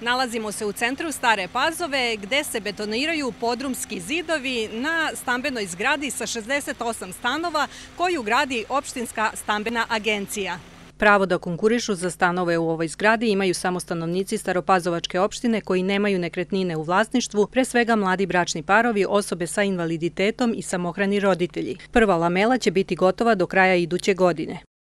Nalazimo se u centru Stare Pazove gde se betoniraju podrumski zidovi na stambenoj zgradi sa 68 stanova koju gradi opštinska stambena agencija. Pravo da konkurišu za stanove u ovoj zgradi imaju samo stanovnici Staropazovačke opštine koji nemaju nekretnine u vlasništvu, pre svega mladi bračni parovi, osobe sa invaliditetom i samohrani roditelji. Prva lamela će biti gotova do kraja iduće godine.